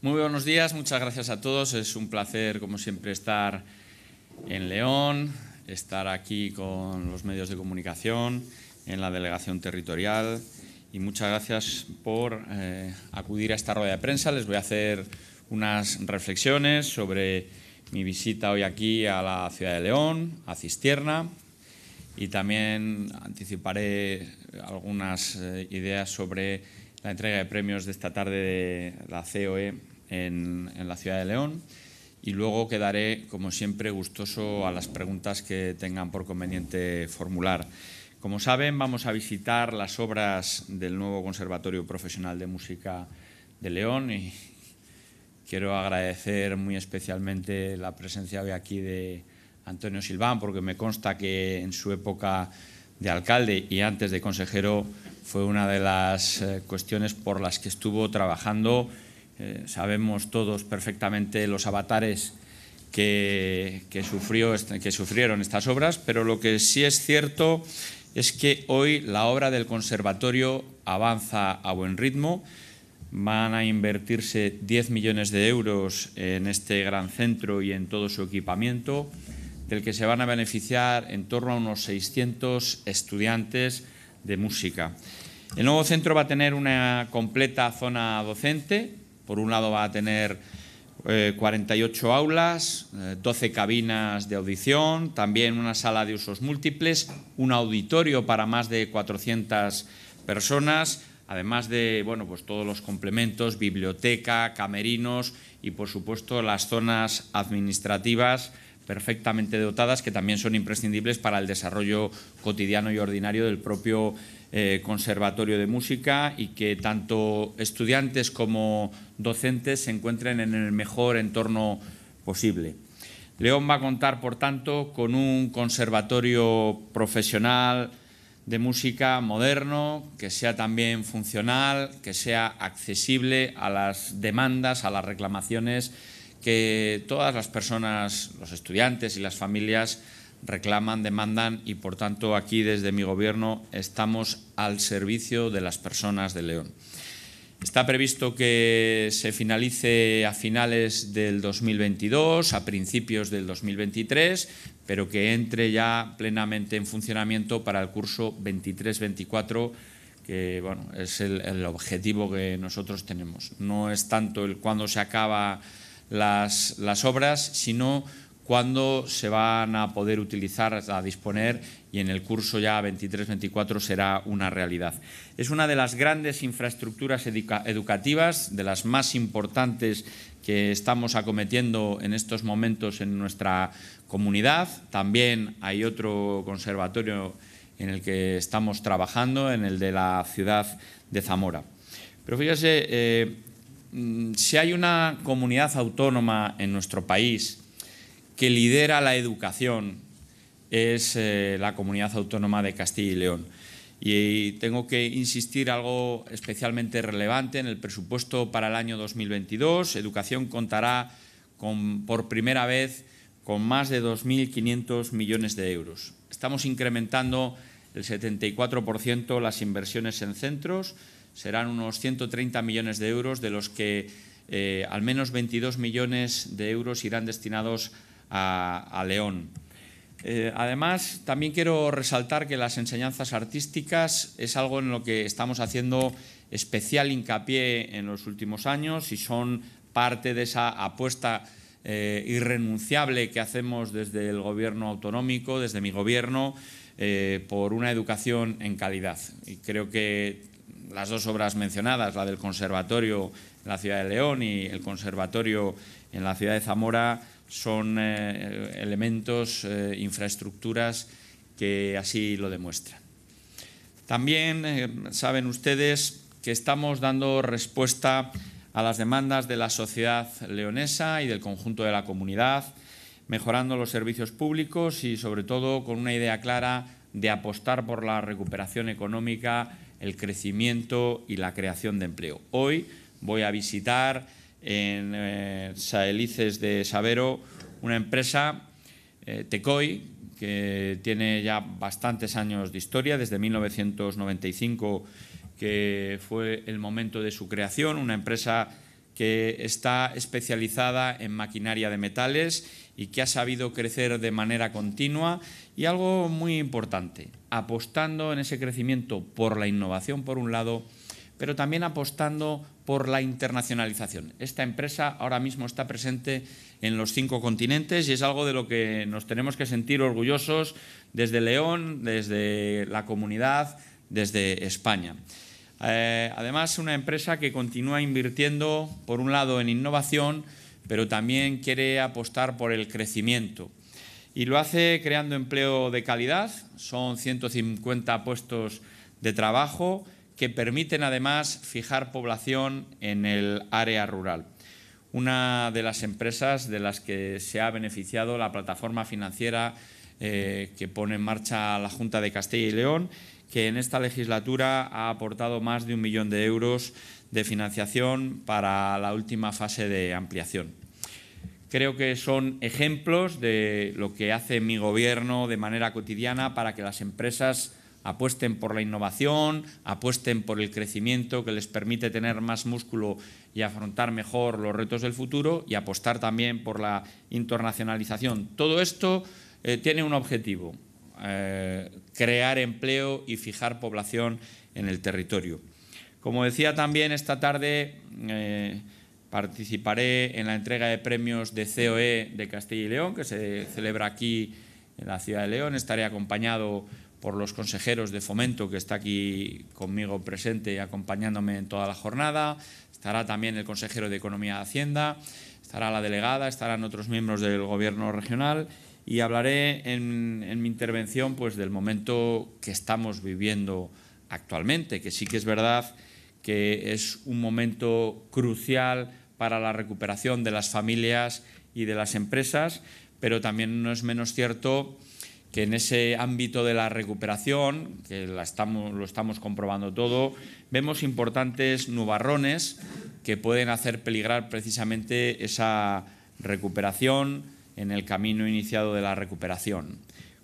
Muy buenos días, muchas gracias a todos. Es un placer, como siempre, estar en León, estar aquí con los medios de comunicación, en la delegación territorial y muchas gracias por eh, acudir a esta rueda de prensa. Les voy a hacer unas reflexiones sobre mi visita hoy aquí a la ciudad de León, a Cistierna, y también anticiparé algunas eh, ideas sobre la entrega de premios de esta tarde de la COE en, la ciudad de León y luego quedaré, como siempre, gustoso a las preguntas que tengan por conveniente formular. Como saben, vamos a visitar las obras del nuevo Conservatorio Profesional de Música de León y quiero agradecer muy especialmente la presencia hoy aquí de Antonio Silván, porque me consta que en su época de alcalde y antes de consejero fue una de las eh, cuestiones por las que estuvo trabajando. Eh, sabemos todos perfectamente los avatares que, que, sufrió, este, que sufrieron estas obras, pero lo que sí es cierto es que hoy la obra del conservatorio avanza a buen ritmo. Van a invertirse 10 millones de euros en este gran centro y en todo su equipamiento del que se van a beneficiar en torno a unos 600 estudiantes de música. El nuevo centro va a tener una completa zona docente. Por un lado va a tener 48 eh, aulas, 12 eh, cabinas de audición, también una sala de usos múltiples, un auditorio para más de 400 personas, además de bueno, pues todos los complementos, biblioteca, camerinos y por supuesto las zonas administrativas perfectamente dotadas que también son imprescindibles para el desarrollo cotidiano y ordinario del propio eh, Conservatorio de Música y que tanto estudiantes como docentes se encuentren en el mejor entorno posible. León va a contar, por tanto, con un conservatorio profesional de música moderno, que sea también funcional, que sea accesible a las demandas, a las reclamaciones que todas las personas, los estudiantes y las familias reclaman, demandan y por tanto aquí desde mi gobierno estamos al servicio de las personas de León. Está previsto que se finalice a finales del 2022, a principios del 2023, pero que entre ya plenamente en funcionamiento para el curso 23-24, que bueno, es el, el objetivo que nosotros tenemos. No es tanto el cuándo se acaba las, obras, sino cuándo se van a poder utilizar, a disponer y en el curso ya 23-24 será una realidad. Es una de las grandes infraestructuras educativas, de las más importantes que estamos acometiendo en estos momentos en nuestra comunidad. También hay otro conservatorio en el que estamos trabajando, en el de la ciudad de Zamora. Pero fíjese, eh, Mm, si hay una comunidad autónoma en nuestro país que lidera la educación, es eh, la comunidad autónoma de Castilla y León. Y tengo que insistir algo especialmente relevante en el presupuesto para el año 2022. Educación contará por primera vez con más de 2.500 millones de euros. Estamos incrementando el 74% las inversiones en centros, serán unos 130 millones de euros, de los que eh, al menos 22 millones de euros irán destinados a, León. Eh, además, también quiero resaltar que las enseñanzas artísticas es algo en lo que estamos haciendo especial hincapié en los últimos años y son parte de esa apuesta eh, irrenunciable que hacemos desde el gobierno autonómico, desde mi gobierno, por una educación en calidad. Y creo que las dos obras mencionadas, la del Conservatorio en la ciudad de León y el Conservatorio en la ciudad de Zamora, son eh, elementos, eh, infraestructuras que así lo demuestran. También eh, saben ustedes que estamos dando respuesta a las demandas de la sociedad leonesa y del conjunto de la comunidad, mejorando los servicios públicos y sobre todo con una idea clara de apostar por la recuperación económica el crecimiento y la creación de empleo. Hoy voy a visitar en eh, Saelices de Sabero una empresa, eh, Tecoy, que tiene ya bastantes años de historia, desde 1995 que fue el momento de su creación, una empresa que está especializada en maquinaria de metales y que ha sabido crecer de manera continua y algo muy importante, apostando en ese crecimiento por la innovación por un lado, pero también apostando por la internacionalización. Esta empresa ahora mismo está presente en los cinco continentes y es algo de lo que nos tenemos que sentir orgullosos desde León, desde la comunidad, desde España. Además, eh, además, una empresa que continúa invirtiendo, por un lado, en innovación, pero también quiere apostar por el crecimiento. Y lo hace creando empleo de calidad, son 150 puestos de trabajo que permiten además fijar población en el área rural. Una de las empresas de las que se ha beneficiado la plataforma financiera eh, que pone en marcha la Junta de Castilla y León que en esta legislatura ha aportado más de un millón de euros de financiación para la última fase de ampliación. Creo que son ejemplos de lo que hace mi gobierno de manera cotidiana para que las empresas apuesten por la innovación, apuesten por el crecimiento que les permite tener más músculo y afrontar mejor los retos del futuro y apostar también por la internacionalización. Todo esto eh, tiene un objetivo, eh, crear empleo y fijar población en el territorio. Como decía también, esta tarde eh, participaré en la entrega de premios de COE de Castilla y León, que se celebra aquí en la ciudad de León. Estaré acompañado por los consejeros de fomento que está aquí conmigo presente y acompañándome en toda la jornada. Estará también el consejero de Economía y Hacienda, estará la delegada, estarán otros miembros del Gobierno regional y hablaré en, mi intervención pues, del momento que estamos viviendo actualmente, que sí que es verdad que es un momento crucial para la recuperación de las familias y de las empresas, pero también no es menos cierto que en ese ámbito de la recuperación, que la estamos, lo estamos comprobando todo, vemos importantes nubarrones que pueden hacer peligrar precisamente esa recuperación, en el camino iniciado de la recuperación.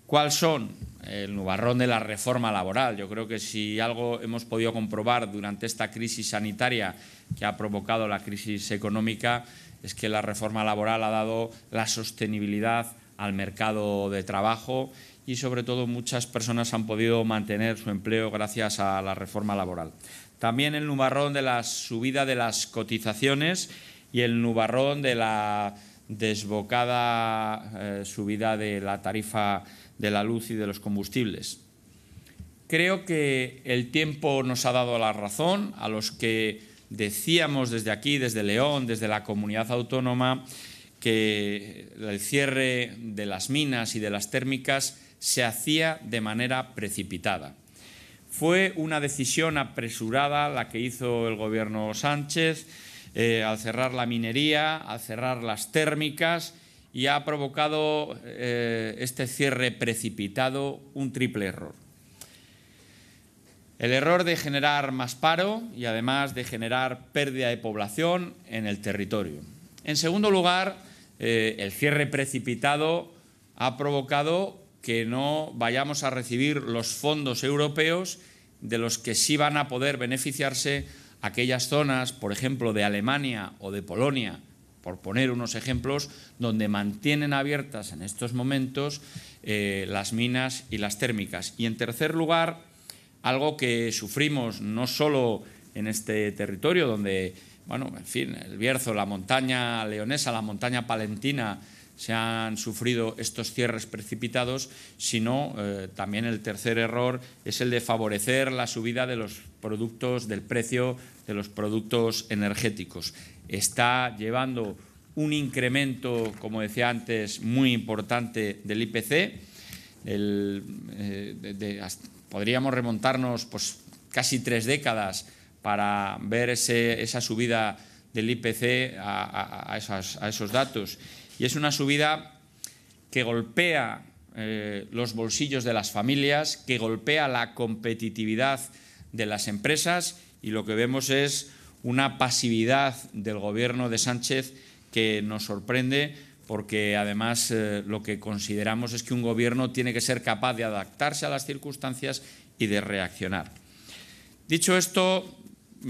¿Cuál son? El nubarrón de la reforma laboral. Yo creo que si algo hemos podido comprobar durante esta crisis sanitaria que ha provocado la crisis económica es que la reforma laboral ha dado la sostenibilidad al mercado de trabajo y sobre todo muchas personas han podido mantener su empleo gracias a la reforma laboral. También el nubarrón de la subida de las cotizaciones y el nubarrón de la desbocada eh, subida de la tarifa de la luz y de los combustibles. Creo que el tiempo nos ha dado la razón a los que decíamos desde aquí, desde León, desde la comunidad autónoma, que el cierre de las minas y de las térmicas se hacía de manera precipitada. Fue una decisión apresurada la que hizo el gobierno Sánchez, eh, al cerrar la minería, al cerrar las térmicas y ha provocado eh, este cierre precipitado un triple error. El error de generar más paro y además de generar pérdida de población en el territorio. En segundo lugar, eh, el cierre precipitado ha provocado que no vayamos a recibir los fondos europeos de los que sí van a poder beneficiarse aquellas zonas, por ejemplo, de Alemania o de Polonia, por poner unos ejemplos, donde mantienen abiertas en estos momentos eh, las minas y las térmicas. Y en tercer lugar, algo que sufrimos no solo en este territorio, donde, bueno, en fin, el Bierzo, la montaña leonesa, la montaña palentina, se han sufrido estos cierres precipitados, sino eh, también el tercer error es el de favorecer la subida de los productos, del precio de los productos energéticos. Está llevando un incremento, como decía antes, muy importante del IPC. Eh, podríamos remontarnos pues, casi tres décadas para ver esa subida del IPC a esos datos y es una subida que golpea eh, los bolsillos de las familias, que golpea la competitividad de las empresas y lo que vemos es una pasividad del gobierno de Sánchez que nos sorprende porque además eh, lo que consideramos es que un gobierno tiene que ser capaz de adaptarse a las circunstancias y de reaccionar. Dicho esto,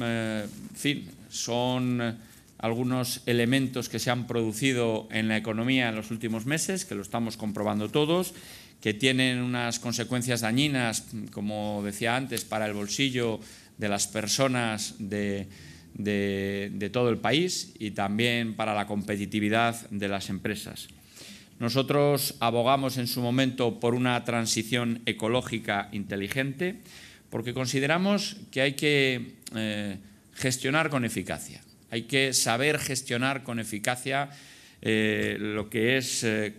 eh, en fin, son algunos elementos que se han producido en la economía en los últimos meses, que lo estamos comprobando todos, que tienen unas consecuencias dañinas, como decía antes, para el bolsillo de las personas de, todo el país y también para la competitividad de las empresas. Nosotros abogamos en su momento por una transición ecológica inteligente porque consideramos que hay que eh, gestionar con eficacia. Hay que saber gestionar con eficacia eh, lo que es eh,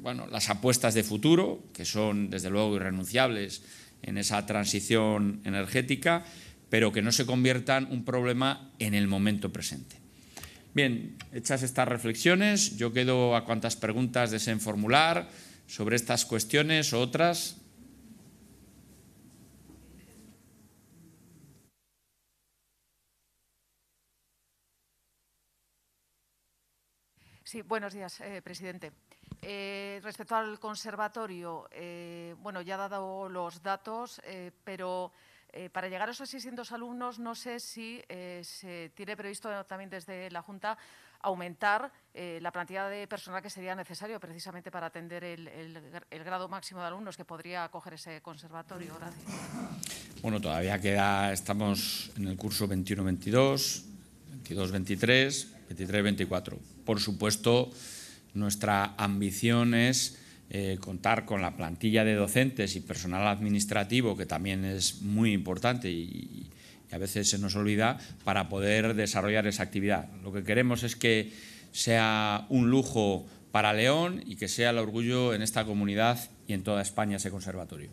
bueno, las apuestas de futuro, que son desde luego irrenunciables en esa transición energética, pero que no se conviertan un problema en el momento presente. Bien, hechas estas reflexiones, yo quedo a cuantas preguntas deseen formular sobre estas cuestiones o otras Sí, buenos días, eh, presidente. Eh, respecto al conservatorio, eh, bueno, ya ha dado los datos, pero para llegar a esos 600 alumnos, no sé si se tiene previsto también desde la Junta aumentar la plantilla de personal que sería necesario precisamente para atender el, el grado máximo de alumnos que podría acoger ese conservatorio. Gracias. Bueno, todavía queda, estamos en el curso 21-22, 22-23, 23-24. Por supuesto, nuestra ambición es eh, contar con la plantilla de docentes y personal administrativo, que también es muy importante y a veces se nos olvida, para poder desarrollar esa actividad. Lo que queremos es que sea un lujo para León y que sea el orgullo en esta comunidad y en toda España ese conservatorio.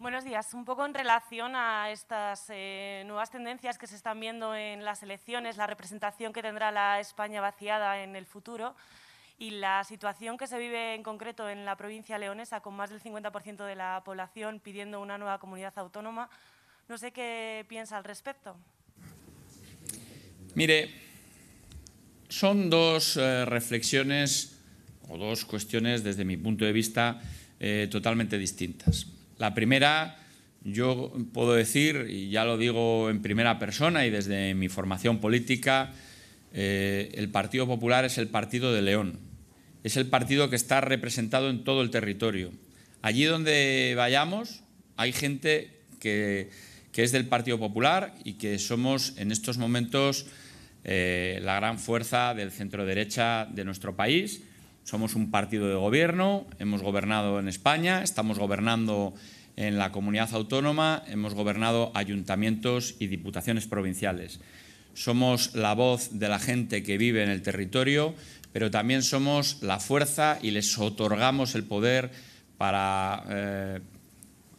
Buenos días. Un poco en relación a estas eh, nuevas tendencias que se están viendo en las elecciones, la representación que tendrá la España vaciada en el futuro y la situación que se vive en concreto en la provincia leonesa, con más del 50% de la población pidiendo una nueva comunidad autónoma. No sé qué piensa al respecto. Mire, son dos eh, reflexiones o dos cuestiones desde mi punto de vista eh, totalmente distintas. La primera, yo puedo decir, y ya lo digo en primera persona y desde mi formación política, eh, el Partido Popular es el partido de León. Es el partido que está representado en todo el territorio. Allí donde vayamos hay gente que, es del Partido Popular y que somos en estos momentos eh, la gran fuerza del centro derecha de nuestro país somos un partido de gobierno, hemos gobernado en España, estamos gobernando en la comunidad autónoma, hemos gobernado ayuntamientos y diputaciones provinciales. Somos la voz de la gente que vive en el territorio, pero también somos la fuerza y les otorgamos el poder para eh,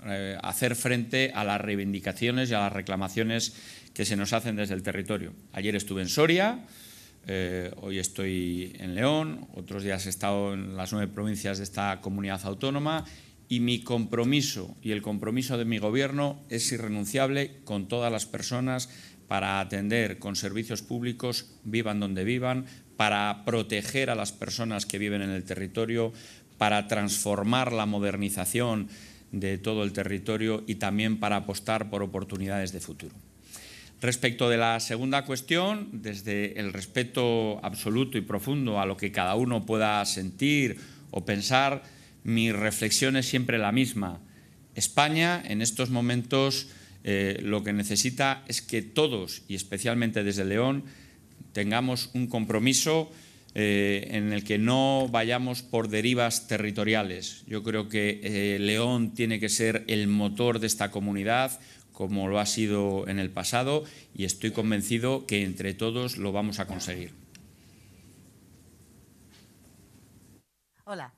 eh, hacer frente a las reivindicaciones y a las reclamaciones que se nos hacen desde el territorio. Ayer estuve en Soria, eh, hoy estoy en León, otros días he estado en las nueve provincias de esta comunidad autónoma y mi compromiso y el compromiso de mi gobierno es irrenunciable con todas las personas para atender con servicios públicos, vivan donde vivan, para proteger a las personas que viven en el territorio, para transformar la modernización de todo el territorio y también para apostar por oportunidades de futuro. Respecto de la segunda cuestión, desde el respeto absoluto y profundo a lo que cada uno pueda sentir o pensar, mi reflexión es siempre la misma. España en estos momentos eh, lo que necesita es que todos, y especialmente desde León, tengamos un compromiso eh, en el que no vayamos por derivas territoriales. Yo creo que eh, León tiene que ser el motor de esta comunidad, como lo ha sido en el pasado y estoy convencido que entre todos lo vamos a conseguir. Hola.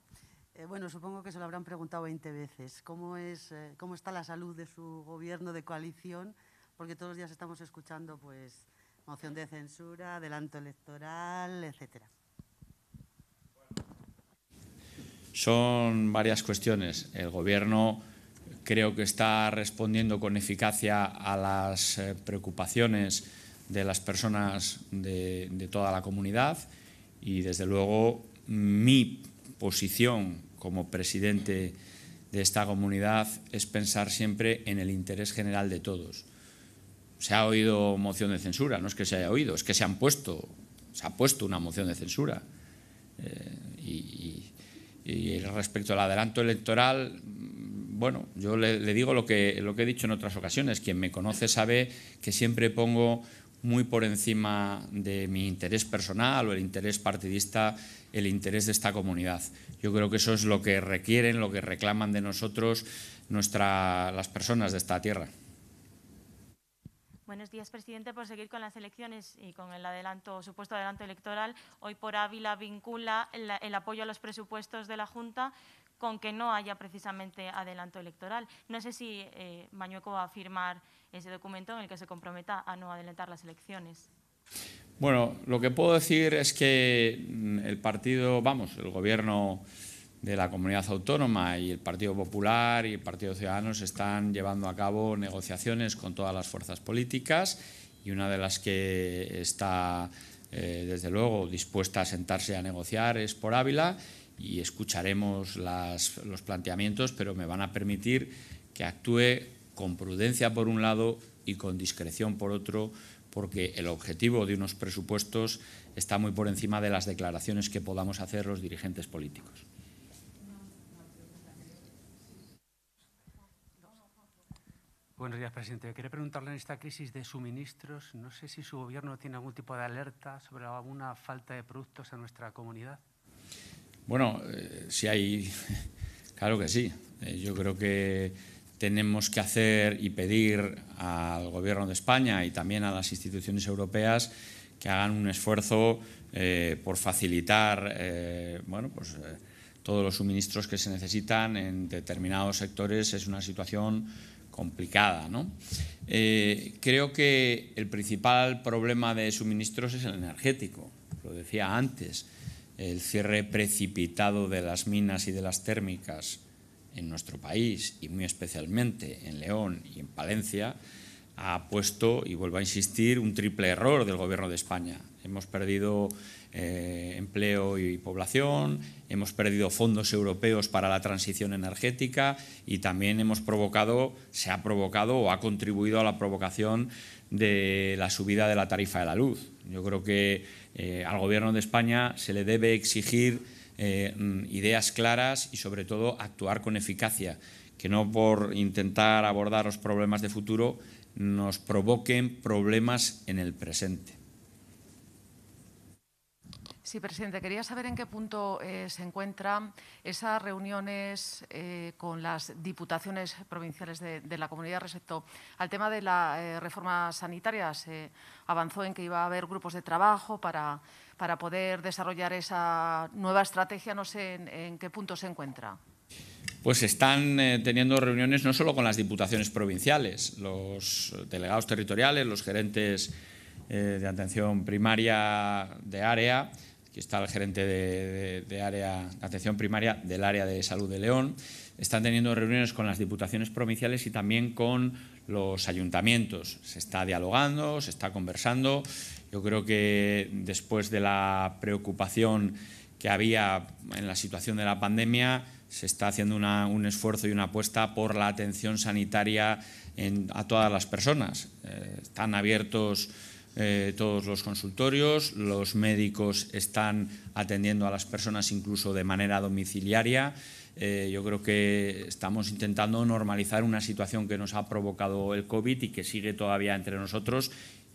Eh, bueno, supongo que se lo habrán preguntado 20 veces. ¿Cómo, es, eh, ¿Cómo está la salud de su gobierno de coalición? Porque todos los días estamos escuchando pues, moción de censura, adelanto electoral, etcétera. Son varias cuestiones. El Gobierno creo que está respondiendo con eficacia a las eh, preocupaciones de las personas de, toda la comunidad y desde luego mi posición como presidente de esta comunidad es pensar siempre en el interés general de todos. Se ha oído moción de censura, no es que se haya oído, es que se han puesto, se ha puesto una moción de censura. Eh, y respecto al adelanto electoral, bueno, yo le, digo lo que, lo que he dicho en otras ocasiones. Quien me conoce sabe que siempre pongo muy por encima de mi interés personal o el interés partidista, el interés de esta comunidad. Yo creo que eso es lo que requieren, lo que reclaman de nosotros nuestra, las personas de esta tierra. Buenos días, presidente. Por seguir con las elecciones y con el supuesto adelanto electoral, hoy por Ávila vincula el apoyo a los presupuestos de la Junta con que no haya precisamente adelanto electoral. No sé si eh, Mañueco va a firmar ese documento en el que se comprometa a no adelantar las elecciones. Bueno, lo que puedo decir es que mm, el partido, vamos, el gobierno de la comunidad autónoma y el Partido Popular y el Partido Ciudadanos están llevando a cabo negociaciones con todas las fuerzas políticas y una de las que está, eh, desde luego, dispuesta a sentarse a negociar es por Ávila y escucharemos los planteamientos, pero me van a permitir que actúe con prudencia por un lado y con discreción por otro, porque el objetivo de unos presupuestos está muy por encima de las declaraciones que podamos hacer los dirigentes políticos. Buenos días, presidente. Quería preguntarle en esta crisis de suministros, no sé si su gobierno tiene algún tipo de alerta sobre alguna falta de productos en nuestra comunidad. Bueno, sí eh, si hay, claro que sí. Eh, yo creo que tenemos que hacer y pedir al Gobierno de España y también a las instituciones europeas que hagan un esfuerzo eh, por facilitar pues, todos los suministros que se necesitan en determinados sectores. Es una situación complicada. ¿no? creo que el principal problema de suministros es el energético, lo decía antes el cierre precipitado de las minas y de las térmicas en nuestro país y muy especialmente en León y en Palencia ha puesto, y vuelvo a insistir, un triple error del Gobierno de España. Hemos perdido eh, empleo y población, hemos perdido fondos europeos para la transición energética y también hemos provocado, se ha provocado o ha contribuido a la provocación de la subida de la tarifa de la luz. Yo creo que eh, al Gobierno de España se le debe exigir eh, mm, ideas claras y sobre todo actuar con eficacia, que no por intentar abordar los problemas de futuro nos provoquen problemas en el presente. Sí, presidente. Quería saber en qué punto eh, se encuentran esas reuniones eh, con las diputaciones provinciales de, la comunidad respecto al tema de la eh, reforma sanitaria. Se avanzó en que iba a haber grupos de trabajo para, poder desarrollar esa nueva estrategia. No sé en, qué punto se encuentra. Pues están teniendo reuniones no solo con las diputaciones provinciales, los delegados territoriales, los gerentes de atención primaria de área, Aquí está el gerente de, área de atención primaria del área de salud de León. Están teniendo reuniones con las diputaciones provinciales y también con los ayuntamientos. Se está dialogando, se está conversando. Yo creo que después de la preocupación que había en la situación de la pandemia, se está haciendo un esfuerzo y una apuesta por la atención sanitaria a todas las personas. Eh, están abiertos eh, todos los consultorios, los médicos están atendiendo a las personas incluso de manera domiciliaria. Eh, yo creo que estamos intentando normalizar una situación que nos ha provocado el COVID y que sigue todavía entre nosotros.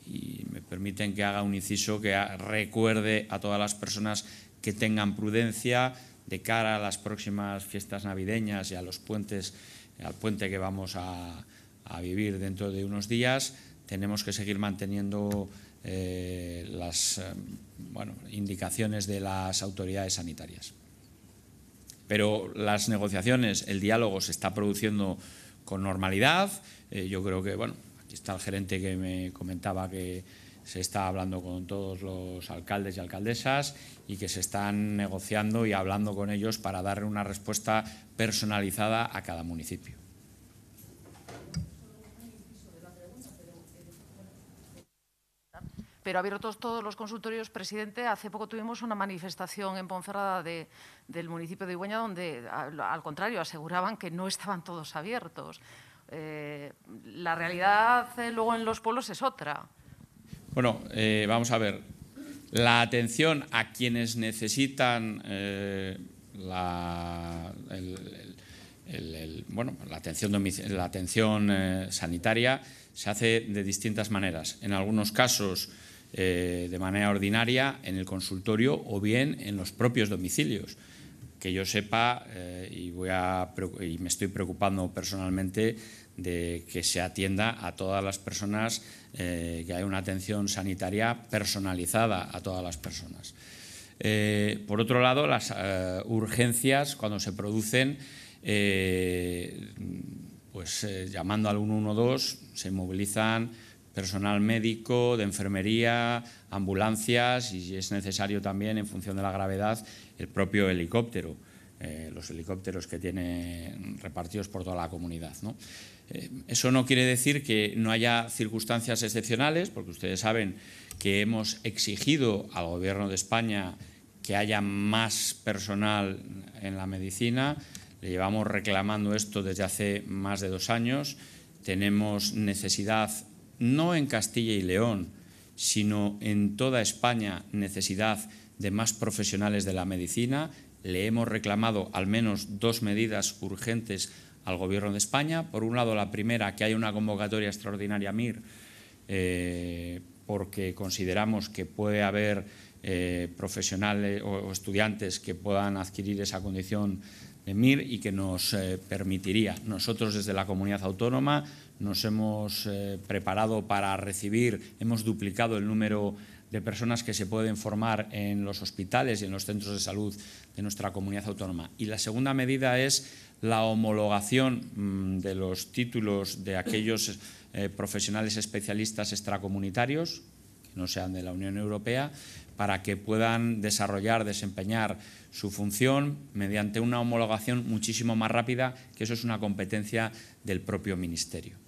Y me permiten que haga un inciso que recuerde a todas las personas que tengan prudencia de cara a las próximas fiestas navideñas y a los puentes, al puente que vamos a vivir dentro de unos días, tenemos que seguir manteniendo eh, las eh, indicaciones de las autoridades sanitarias. Pero las negociaciones, el diálogo se está produciendo con normalidad. Eh, yo creo que, bueno, aquí está el gerente que me comentaba que se está hablando con todos los alcaldes y alcaldesas y que se están negociando y hablando con ellos para darle una respuesta personalizada a cada municipio. pero abiertos todos los consultorios, presidente, hace poco tuvimos una manifestación en Ponferrada del municipio de Igueña donde, al, contrario, aseguraban que no estaban todos abiertos. Eh, la realidad eh, luego en los pueblos es otra. Bueno, eh, vamos a ver. La atención a quienes necesitan la, atención, la atención sanitaria se hace de distintas maneras. En algunos casos eh, de manera ordinaria en el consultorio o bien en los propios domicilios. Que yo sepa, eh, y, voy me estoy preocupando personalmente, de que se atienda a todas las personas, eh, que haya una atención sanitaria personalizada a todas las personas. por otro lado, las urgencias cuando se producen, pues llamando al 112, se movilizan personal médico, de enfermería, ambulancias y si es necesario también, en función de la gravedad, el propio helicóptero, eh, los helicópteros que tiene repartidos por toda la comunidad. Eh, eso no quiere decir que no haya circunstancias excepcionales, porque ustedes saben que hemos exigido al Gobierno de España que haya más personal en la medicina. Le llevamos reclamando esto desde hace más de dos años. Tenemos necesidad no en Castilla y León, sino en toda España, necesidad de más profesionales de la medicina. Le hemos reclamado al menos dos medidas urgentes al Gobierno de España. Por un lado, la primera, que hay una convocatoria extraordinaria MIR, eh, porque consideramos que puede haber eh, profesionales o, estudiantes que puedan adquirir esa condición de MIR y que nos eh, permitiría nosotros desde la comunidad autónoma nos hemos eh, preparado para recibir, hemos duplicado el número de personas que se pueden formar en los hospitales y en los centros de salud de nuestra comunidad autónoma. Y la segunda medida es la homologación mm, de los títulos de aquellos eh, profesionales especialistas extracomunitarios, que no sean de la Unión Europea, para que puedan desarrollar, desempeñar su función mediante una homologación muchísimo más rápida, que eso es una competencia del propio Ministerio.